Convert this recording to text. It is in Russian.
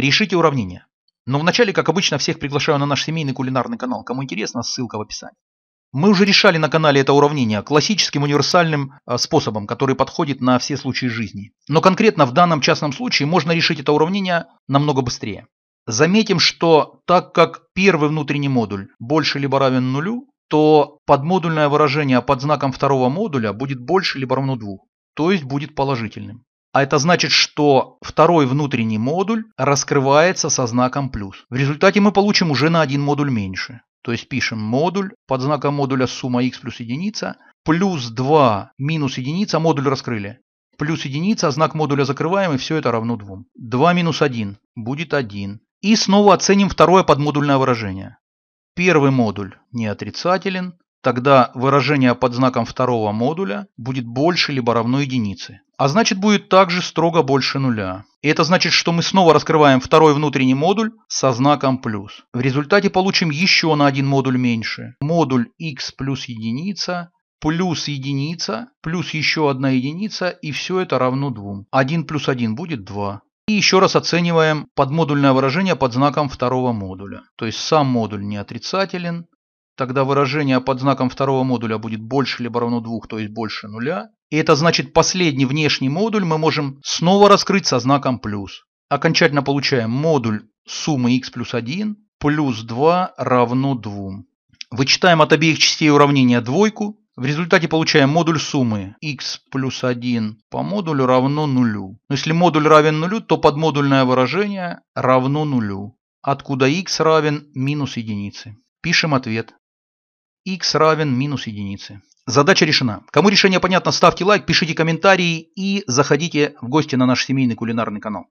Решите уравнение. Но вначале, как обычно, всех приглашаю на наш семейный кулинарный канал. Кому интересно, ссылка в описании. Мы уже решали на канале это уравнение классическим универсальным а, способом, который подходит на все случаи жизни. Но конкретно в данном частном случае можно решить это уравнение намного быстрее. Заметим, что так как первый внутренний модуль больше либо равен нулю, то подмодульное выражение под знаком второго модуля будет больше либо равно 2, то есть будет положительным. А это значит, что второй внутренний модуль раскрывается со знаком плюс. В результате мы получим уже на один модуль меньше. То есть пишем модуль под знаком модуля сумма x плюс единица, плюс 2 минус единица, модуль раскрыли. Плюс единица, знак модуля закрываем, и все это равно 2. 2 минус 1 будет 1. И снова оценим второе подмодульное выражение. Первый модуль не отрицателен, Тогда выражение под знаком второго модуля будет больше либо равно единице. А значит будет также строго больше нуля. И это значит, что мы снова раскрываем второй внутренний модуль со знаком плюс. В результате получим еще на один модуль меньше. Модуль x плюс единица плюс единица, плюс еще одна единица, и все это равно 2. 1 плюс 1 будет 2. И еще раз оцениваем подмодульное выражение под знаком второго модуля. То есть сам модуль не отрицателен, Тогда выражение под знаком второго модуля будет больше либо равно 2, то есть больше нуля. И это значит последний внешний модуль мы можем снова раскрыть со знаком плюс. Окончательно получаем модуль суммы x плюс 1 плюс 2 равно 2. Вычитаем от обеих частей уравнения двойку. В результате получаем модуль суммы x плюс 1 по модулю равно нулю. Но если модуль равен нулю, то подмодульное выражение равно нулю, откуда x равен минус единице. Пишем ответ x равен минус единицы. Задача решена. Кому решение понятно, ставьте лайк, пишите комментарии и заходите в гости на наш семейный кулинарный канал.